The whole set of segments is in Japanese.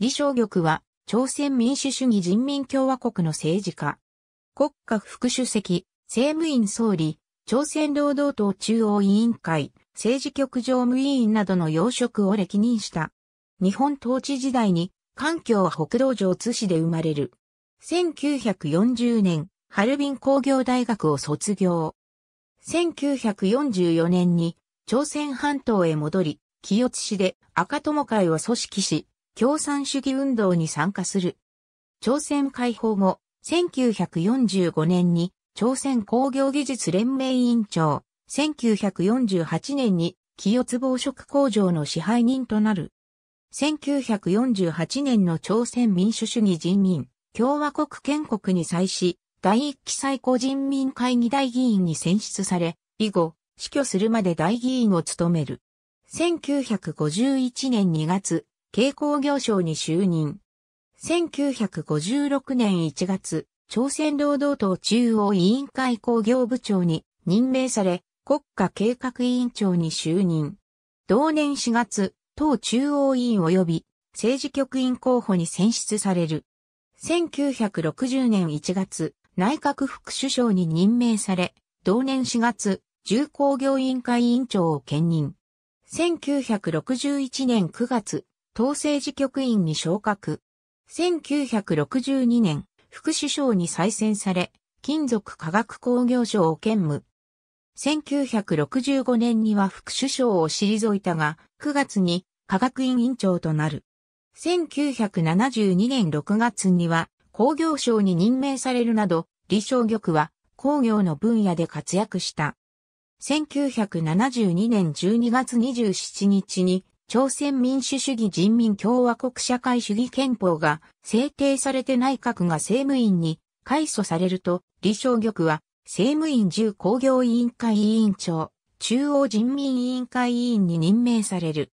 李昌玉は、朝鮮民主主義人民共和国の政治家。国家副主席、政務院総理、朝鮮労働党中央委員会、政治局常務委員などの要職を歴任した。日本統治時代に、環境は北道城津市で生まれる。1940年、ハルビン工業大学を卒業。1944年に、朝鮮半島へ戻り、清津市で赤友会を組織し、共産主義運動に参加する。朝鮮解放後、1945年に朝鮮工業技術連盟委員長、1948年に清津防食工場の支配人となる。1948年の朝鮮民主主義人民共和国建国に際し、第一期最高人民会議大議員に選出され、以後、死去するまで大議員を務める。1951年2月、軽工業省に就任。1956年1月、朝鮮労働党中央委員会工業部長に任命され、国家計画委員長に就任。同年4月、党中央委員及び政治局員候補に選出される。1960年1月、内閣副首相に任命され、同年4月、重工業委員会委員長を兼任。1961年9月、統制治局員に昇格。1962年、副首相に再選され、金属化学工業省を兼務。1965年には副首相を退いたが、9月に科学院院長となる。1972年6月には工業省に任命されるなど、李商玉は工業の分野で活躍した。1972年12月27日に朝鮮民主主義人民共和国社会主義憲法が制定されて内閣が政務員に改組されると、李承玉は政務院重工業委員会委員長、中央人民委員会委員に任命される。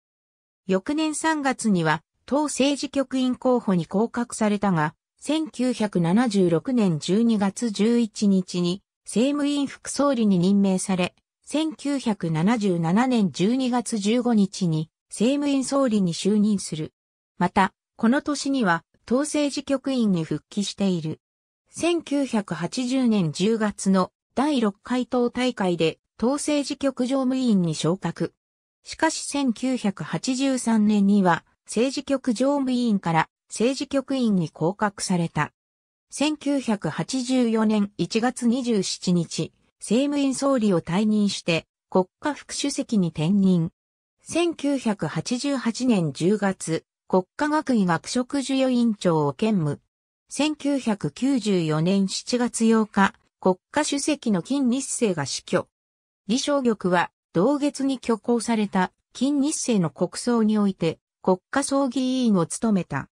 翌年3月には、党政治局員候補に降格されたが、1976年12月11日に政務院副総理に任命され、1977年12月15日に政務院総理に就任する。また、この年には、統制治局員に復帰している。1980年10月の第6回党大会で、統制治局常務委員に昇格。しかし1983年には、政治局常務委員から政治局員に降格された。1984年1月27日、政務院総理を退任して、国家副主席に転任。1988年10月、国家学位学食授与委員長を兼務。1994年7月8日、国家主席の金日成が死去。李承玉は、同月に挙行された金日成の国葬において、国家葬儀委員を務めた。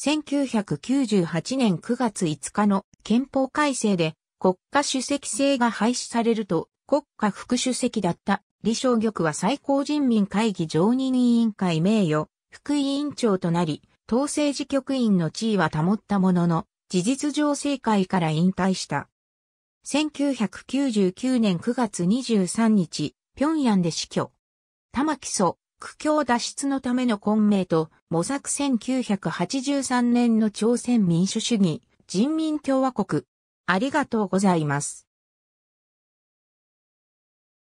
1998年9月5日の憲法改正で国家主席制が廃止されると国家副主席だった李昌玉は最高人民会議常任委員会名誉、副委員長となり、統制事局員の地位は保ったものの、事実上政界から引退した。1999年9月23日、平壌で死去。玉木祖、苦境脱出のための混迷と、模索1983年の朝鮮民主主義、人民共和国。ありがとうございます。